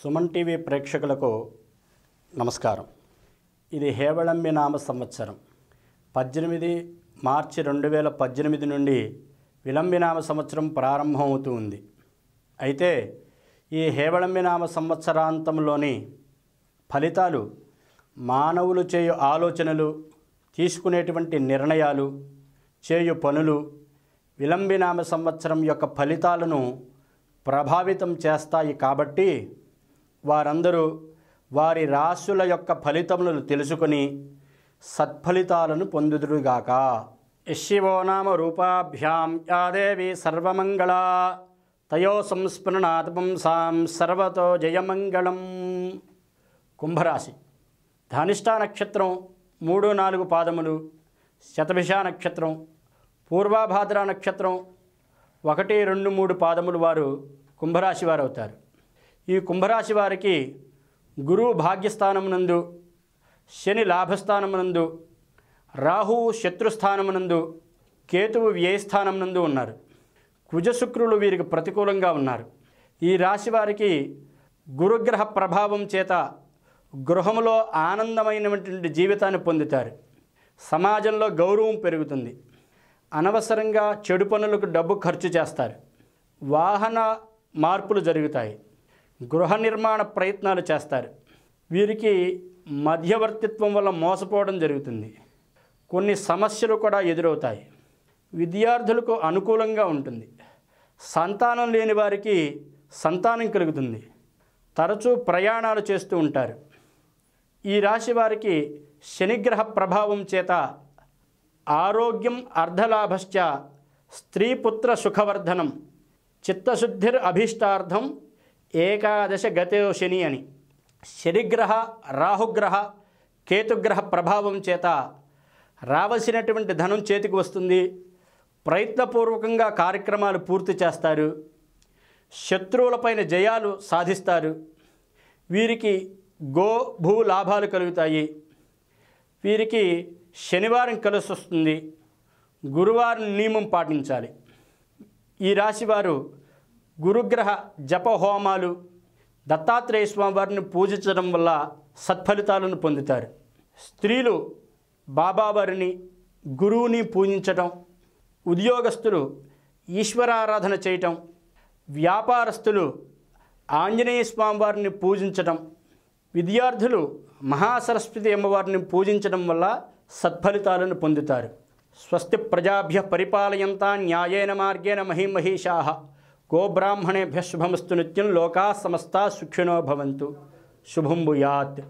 Suman TV ప్రేక్షకులకు నమస్కారం ఇది హేవళంబి నామ సంవత్సరం పద్దెనిమిది మార్చి రెండు వేల పద్దెనిమిది నుండి విలంబినామ సంవత్సరం ప్రారంభమవుతూ ఉంది అయితే ఈ హేవళంబినామ సంవత్సరాంతంలోని ఫలితాలు మానవులు చేయు ఆలోచనలు తీసుకునేటువంటి నిర్ణయాలు చేయు పనులు విలంబినామ సంవత్సరం యొక్క ఫలితాలను ప్రభావితం చేస్తాయి కాబట్టి వారందరూ వారి రాశుల యొక్క ఫలితములను తెలుసుకుని సత్ఫలితాలను పొందుదురుగాక యశివోనామ రూపాభ్యాం యాదేవి సర్వమంగళ తయో సంస్మరణాత్మం సాం సర్వతో జయమంగళం కుంభరాశి ధనిష్టా నక్షత్రం మూడు నాలుగు పాదములు శతభిష నక్షత్రం పూర్వాభాద్ర నక్షత్రం ఒకటి రెండు మూడు పాదములు వారు కుంభరాశి వారవుతారు ఈ కుంభరాశి వారికి గురువు భాగ్యస్థానమునందు శని లాభస్థానమునందు రాహువు శత్రుస్థానమునందు కేతువు వ్యయస్థానమునందు ఉన్నారు కుజశుక్రులు వీరికి ప్రతికూలంగా ఉన్నారు ఈ రాశి వారికి గురుగ్రహ ప్రభావం చేత గృహంలో ఆనందమైనటువంటి జీవితాన్ని పొందుతారు సమాజంలో గౌరవం పెరుగుతుంది అనవసరంగా చెడు పనులకు డబ్బు ఖర్చు చేస్తారు వాహన మార్పులు జరుగుతాయి గృహ నిర్మాణ ప్రయత్నాలు చేస్తారు వీరికి మధ్యవర్తిత్వం వల్ల మోసపోవడం జరుగుతుంది కొన్ని సమస్యలు కూడా ఎదురవుతాయి విద్యార్థులకు అనుకూలంగా ఉంటుంది సంతానం లేని వారికి సంతానం కలుగుతుంది తరచూ ప్రయాణాలు చేస్తూ ఉంటారు ఈ రాశి వారికి శనిగ్రహ ప్రభావం చేత ఆరోగ్యం అర్ధలాభశ్చ స్త్రీపుత్ర సుఖవర్ధనం చిత్తశుద్ధిర్ అభీష్టార్థం ఏకాదశ గతయో శని అని శనిగ్రహ రాహుగ్రహ కేతుగ్రహ ప్రభావం చేత రావలసినటువంటి ధనం చేతికి వస్తుంది ప్రయత్నపూర్వకంగా కార్యక్రమాలు పూర్తి చేస్తారు శత్రువులపైన జయాలు సాధిస్తారు వీరికి గో భూ లాభాలు కలుగుతాయి వీరికి శనివారం కలిసి వస్తుంది గురువారం నియమం పాటించాలి ఈ రాశివారు గురుగ్రహ జపహోమాలు దత్తాత్రేయ స్వామివారిని పూజించడం వల్ల సత్ఫలితాలను పొందుతారు స్త్రీలు బాబావారిని గురువుని పూజించటం ఉద్యోగస్తులు ఈశ్వరారాధన చేయటం వ్యాపారస్తులు ఆంజనేయ స్వామివారిని పూజించటం విద్యార్థులు మహాసరస్వతి అమ్మవారిని పూజించడం వల్ల సత్ఫలితాలను పొందుతారు స్వస్తి ప్రజాభ్య పరిపాలయంతా న్యాయేన మార్గేణ మహిమహేషా గోబ్రాహ్మణేభ్య శుభమస్తు నిత్యం లోకా సమస్త సుఖినో భవంతు శుభం భూయాత్